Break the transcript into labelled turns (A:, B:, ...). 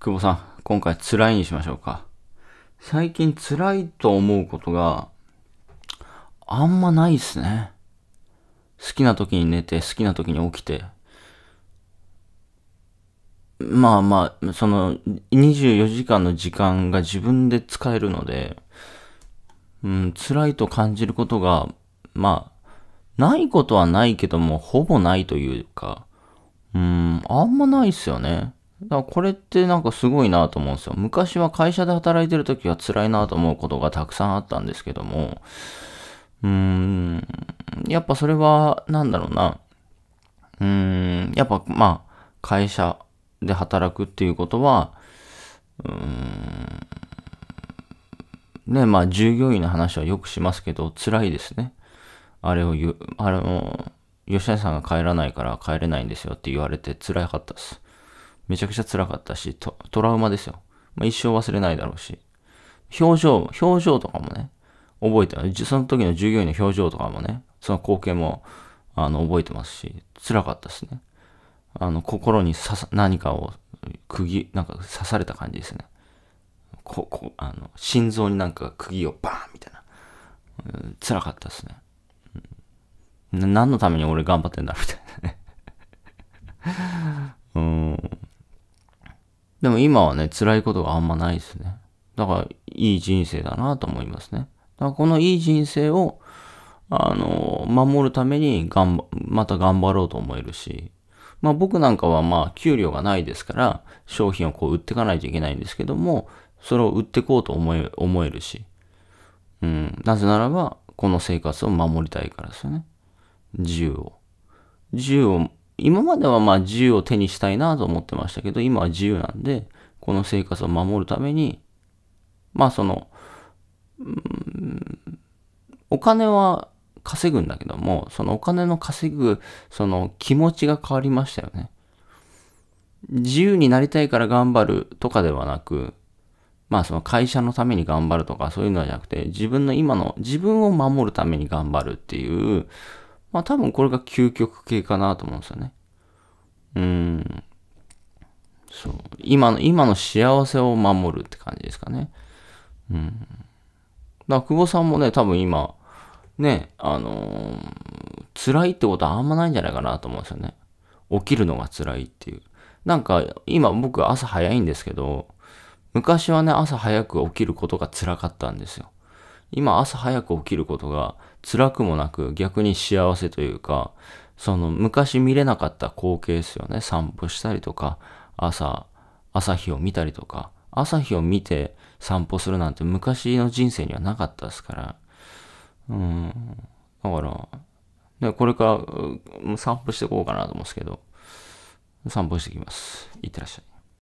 A: 久保さん、今回辛いにしましょうか。最近辛いと思うことがあんまないっすね。好きな時に寝て、好きな時に起きて。まあまあ、その24時間の時間が自分で使えるので、うん、辛いと感じることが、まあ、ないことはないけども、ほぼないというか、うん、あんまないっすよね。だこれってなんかすごいなと思うんですよ。昔は会社で働いてる時は辛いなと思うことがたくさんあったんですけども、うーん、やっぱそれは、なんだろうな、うーん、やっぱまあ、会社で働くっていうことは、うーん、ね、まあ従業員の話はよくしますけど、辛いですね。あれを言う、あれも、吉谷さんが帰らないから帰れないんですよって言われて辛かったです。めちゃくちゃ辛かったし、トトラウマですよ。まあ、一生忘れないだろうし。表情、表情とかもね、覚えてその時の従業員の表情とかもね、その光景も、あの、覚えてますし、辛かったですね。あの、心に刺さ、何かを、釘、なんか刺された感じですね。こ、こ、あの、心臓になんか釘をバーンみたいな。うん、辛かったですね、何のために俺頑張ってんだみたいな。でも今はね、辛いことがあんまないですね。だから、いい人生だなと思いますね。だからこのいい人生を、あの、守るために、がん、また頑張ろうと思えるし、まあ僕なんかはまあ給料がないですから、商品をこう売っていかないといけないんですけども、それを売ってこうと思え、思えるし、うん、なぜならば、この生活を守りたいからですよね。自由を。自由を今まではまあ自由を手にしたいなと思ってましたけど、今は自由なんで、この生活を守るために、まあその、うん、お金は稼ぐんだけども、そのお金の稼ぐ、その気持ちが変わりましたよね。自由になりたいから頑張るとかではなく、まあその会社のために頑張るとかそういうのじゃなくて、自分の今の自分を守るために頑張るっていう、まあ多分これが究極系かなと思うんですよね。うん。そう。今の、今の幸せを守るって感じですかね。うん。だから久保さんもね、多分今、ね、あのー、辛いってことはあんまないんじゃないかなと思うんですよね。起きるのが辛いっていう。なんか、今僕朝早いんですけど、昔はね、朝早く起きることが辛かったんですよ。今朝早く起きることが辛くもなく逆に幸せというか、その昔見れなかった光景ですよね。散歩したりとか、朝、朝日を見たりとか、朝日を見て散歩するなんて昔の人生にはなかったですから。うん。だから、でこれから散歩していこうかなと思うんですけど、散歩してきます。いってらっしゃい。